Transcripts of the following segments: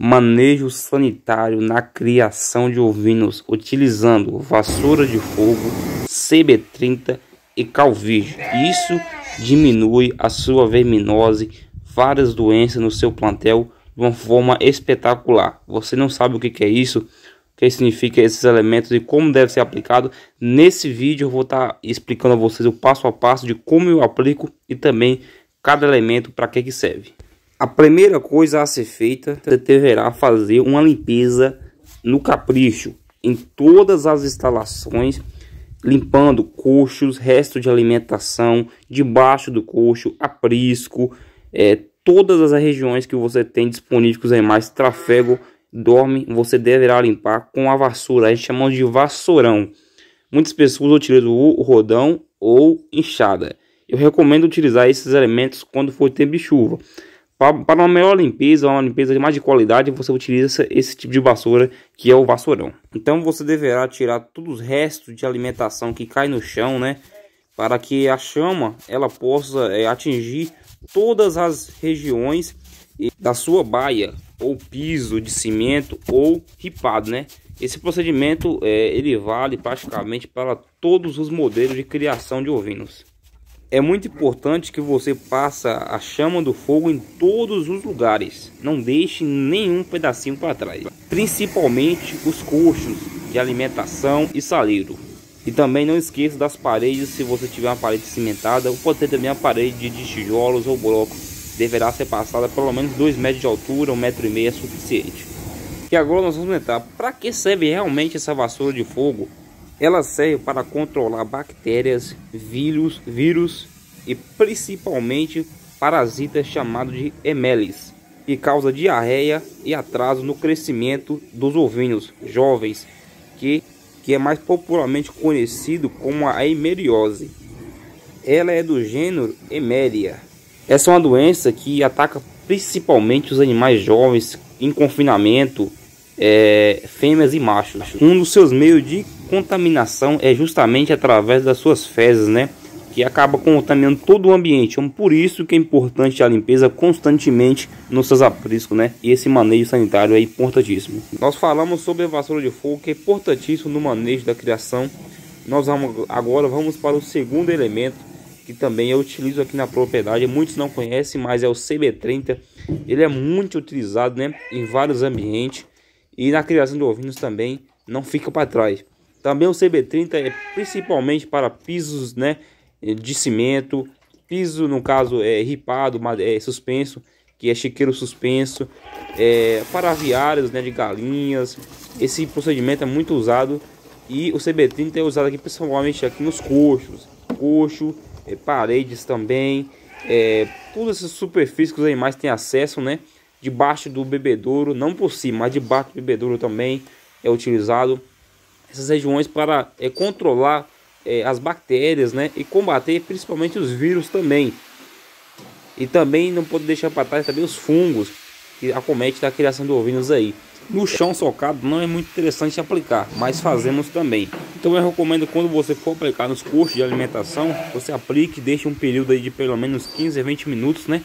manejo sanitário na criação de ovinos utilizando vassoura de fogo, CB30 e calvígio. Isso diminui a sua verminose, várias doenças no seu plantel de uma forma espetacular. Você não sabe o que, é isso, o que significa esses elementos e como deve ser aplicado. Nesse vídeo eu vou estar tá explicando a vocês o passo a passo de como eu aplico e também cada elemento para que serve. A primeira coisa a ser feita, você deverá fazer uma limpeza no capricho em todas as instalações, limpando coxos, resto de alimentação, debaixo do coxo, aprisco, é, todas as regiões que você tem disponíveis com os animais, trafego, dorme, você deverá limpar com a vassoura, a gente chama de vassourão. Muitas pessoas utilizam o rodão ou enxada. Eu recomendo utilizar esses elementos quando for tempo de chuva. Para uma melhor limpeza, uma limpeza de mais de qualidade, você utiliza esse tipo de vassoura que é o vassourão. Então você deverá tirar todos os restos de alimentação que cai no chão, né? Para que a chama ela possa é, atingir todas as regiões da sua baia ou piso de cimento ou ripado, né? Esse procedimento é, ele vale praticamente para todos os modelos de criação de ovinos é muito importante que você passe a chama do fogo em todos os lugares. Não deixe nenhum pedacinho para trás, principalmente os coxos de alimentação e saleiro. E também não esqueça das paredes, se você tiver uma parede cimentada, ou pode ter também a parede de tijolos ou blocos. Deverá ser passada pelo menos 2 metros de altura, 1,5 um metro e meio é suficiente. E agora nós vamos comentar para que serve realmente essa vassoura de fogo ela serve para controlar bactérias, vírus, vírus e principalmente parasitas chamados de emelis que causa diarreia e atraso no crescimento dos ovinhos jovens, que, que é mais popularmente conhecido como a hemeriose. Ela é do gênero Emeria. Essa é uma doença que ataca principalmente os animais jovens em confinamento, é, fêmeas e machos. Um dos seus meios de contaminação é justamente através das suas fezes, né? Que acaba contaminando todo o ambiente. Então, por isso que é importante a limpeza constantemente nos seus apriscos, né? E esse manejo sanitário é importantíssimo. Nós falamos sobre a vassoura de fogo, que é importantíssimo no manejo da criação. Nós vamos, agora vamos para o segundo elemento, que também eu utilizo aqui na propriedade. Muitos não conhecem, mas é o CB30. Ele é muito utilizado, né? Em vários ambientes. E na criação de ovinos também não fica para trás. Também o CB30 é principalmente para pisos né, de cimento, piso no caso é ripado, é, suspenso, que é chiqueiro suspenso, é, para aviários né, de galinhas. Esse procedimento é muito usado e o CB30 é usado aqui principalmente aqui nos coxos, coxo, é, paredes também, é, todas essas superfícies que os animais têm acesso, né? Debaixo do bebedouro, não por cima, mas debaixo do bebedouro também é utilizado essas regiões para é, controlar é, as bactérias né, e combater principalmente os vírus também. E também não pode deixar para trás também os fungos que acomete da criação de ovinos aí. No chão socado não é muito interessante aplicar, mas fazemos também. Então eu recomendo quando você for aplicar nos cursos de alimentação, você aplique, deixe um período aí de pelo menos 15 a 20 minutos, né?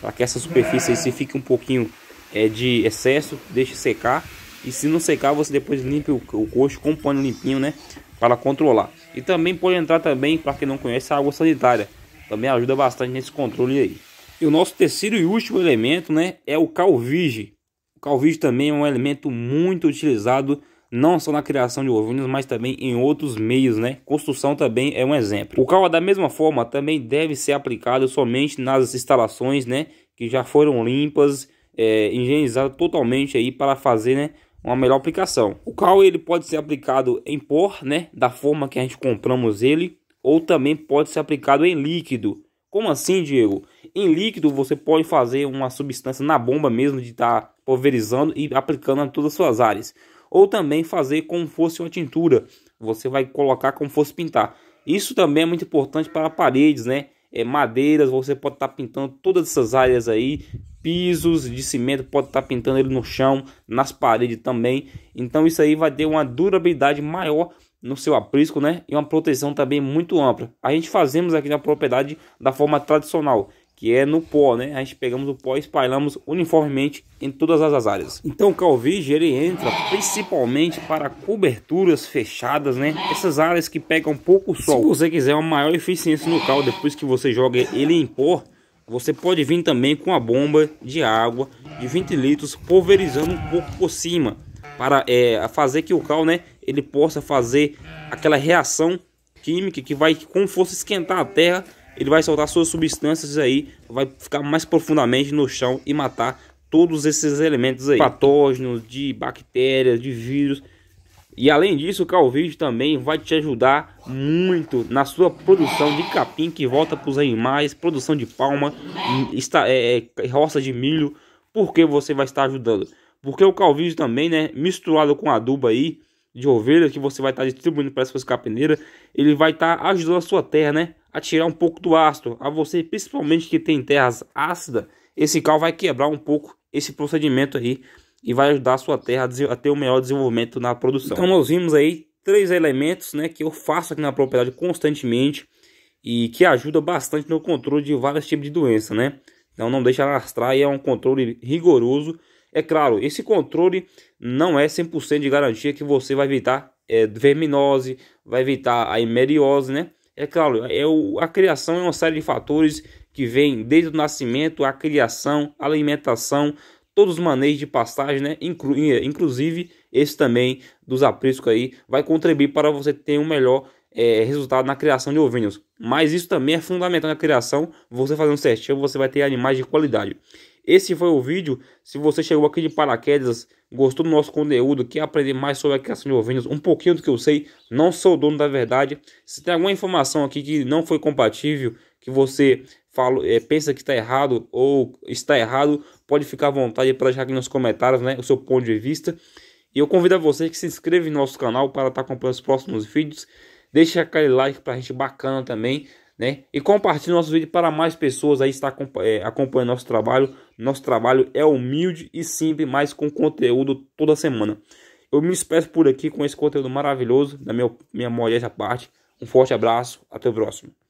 Para que essa superfície aí se fique um pouquinho é, de excesso, deixe secar e se não secar, você depois limpa o, o coxo com um pano limpinho, né? Para controlar. E também pode entrar também, para quem não conhece, a água sanitária. Também ajuda bastante nesse controle aí. E o nosso terceiro e último elemento, né, é o calvige. O calvige também é um elemento muito utilizado não só na criação de ovinos, mas também em outros meios, né? Construção também é um exemplo. O cal da mesma forma também deve ser aplicado somente nas instalações, né, que já foram limpas, é, higienizadas totalmente aí para fazer, né, uma melhor aplicação. O cal ele pode ser aplicado em pó, né, da forma que a gente compramos ele, ou também pode ser aplicado em líquido. Como assim, Diego? Em líquido você pode fazer uma substância na bomba mesmo de estar tá pulverizando e aplicando em todas as suas áreas. Ou também fazer como fosse uma tintura. Você vai colocar como fosse pintar. Isso também é muito importante para paredes, né? é, madeiras, você pode estar tá pintando todas essas áreas aí, pisos de cimento, pode estar tá pintando ele no chão, nas paredes também. Então isso aí vai ter uma durabilidade maior no seu aprisco, né? E uma proteção também muito ampla. A gente fazemos aqui na propriedade da forma tradicional, que é no pó, né? A gente pegamos o pó e espalhamos uniformemente em todas as áreas. Então o calvígeo ele entra principalmente para coberturas fechadas, né? Essas áreas que pegam pouco sol. Se você quiser uma maior eficiência no cal depois que você joga ele em pó, você pode vir também com a bomba de água de 20 litros pulverizando um pouco por cima para é, fazer que o cal, né, ele possa fazer aquela reação química que vai como fosse esquentar a terra ele vai soltar suas substâncias aí, vai ficar mais profundamente no chão e matar todos esses elementos aí, patógenos, de bactérias, de vírus. E além disso, o Calvide também vai te ajudar muito na sua produção de capim que volta para os animais, produção de palma, está, é, é, roça de milho. porque você vai estar ajudando? Porque o Calvide também, né, misturado com adubo aí, de ovelha que você vai estar distribuindo para as suas capineiras, ele vai estar ajudando a sua terra, né? a tirar um pouco do ácido. A você, principalmente que tem terras ácidas, esse cal vai quebrar um pouco esse procedimento aí e vai ajudar a sua terra a ter um melhor desenvolvimento na produção. Então nós vimos aí três elementos né, que eu faço aqui na propriedade constantemente e que ajuda bastante no controle de vários tipos de doença, né? Então não deixa alastrar e é um controle rigoroso. É claro, esse controle não é 100% de garantia que você vai evitar é, verminose, vai evitar a hemeriose, né? É claro, é o, a criação é uma série de fatores que vem desde o nascimento, a criação, a alimentação, todos os manejos de pastagem, né? Inclu, inclusive esse também dos apriscos aí vai contribuir para você ter um melhor é, resultado na criação de ovinhos. Mas isso também é fundamental na criação. Você fazendo certinho, você vai ter animais de qualidade. Esse foi o vídeo. Se você chegou aqui de paraquedas, gostou do nosso conteúdo, quer aprender mais sobre a criação de ovelhas, um pouquinho do que eu sei, não sou dono da verdade. Se tem alguma informação aqui que não foi compatível, que você fala, é, eh, pensa que está errado ou está errado, pode ficar à vontade para deixar aqui nos comentários né, o seu ponto de vista. E eu convido a você que se inscreva no nosso canal para estar tá acompanhando os próximos vídeos. Deixa aquele like para a gente bacana também né? E compartilhe nosso vídeo para mais pessoas aí estar é, acompanhando nosso trabalho. Nosso trabalho é humilde e simples, mas com conteúdo toda semana. Eu me despeço por aqui com esse conteúdo maravilhoso da minha, minha modéstia parte. Um forte abraço, até o próximo.